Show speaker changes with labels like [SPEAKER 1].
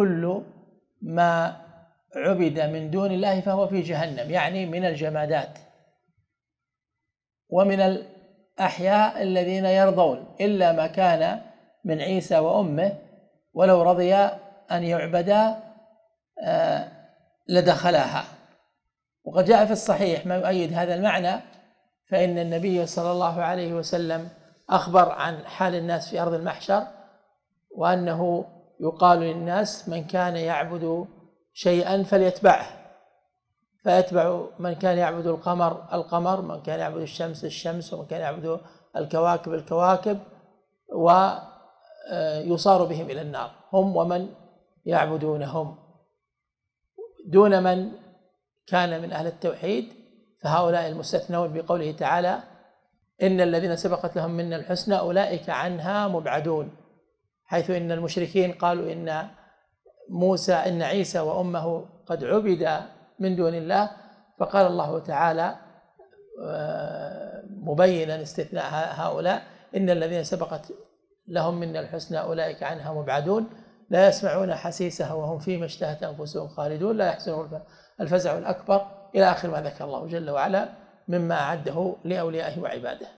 [SPEAKER 1] كل ما عبد من دون الله فهو في جهنم يعني من الجمادات ومن الأحياء الذين يرضون إلا ما كان من عيسى وأمه ولو رضي أن يعبدا آه، لدخلاها وقد جاء في الصحيح ما يؤيد هذا المعنى فإن النبي صلى الله عليه وسلم أخبر عن حال الناس في أرض المحشر وأنه يقال للناس من كان يعبد شيئا فليتبعه فيتبع من كان يعبد القمر القمر من كان يعبد الشمس الشمس ومن كان يعبد الكواكب الكواكب ويصار آه، بهم إلى النار هم ومن يعبدونهم دون من كان من أهل التوحيد فهؤلاء المستثنون بقوله تعالى إن الذين سبقت لهم منا الحسنى أولئك عنها مبعدون حيث إن المشركين قالوا إن موسى إن عيسى وأمه قد عبد من دون الله فقال الله تعالى آه، مبينا استثناء هؤلاء إن الذين سبقت لهم منا الحسنى أولئك عنها مبعدون لا يسمعون حسيسها وهم فيما اشتهت أنفسهم خالدون لا يحسنون الفزع الأكبر إلى آخر ما ذكر الله جل وعلا مما أعده لأوليائه وعباده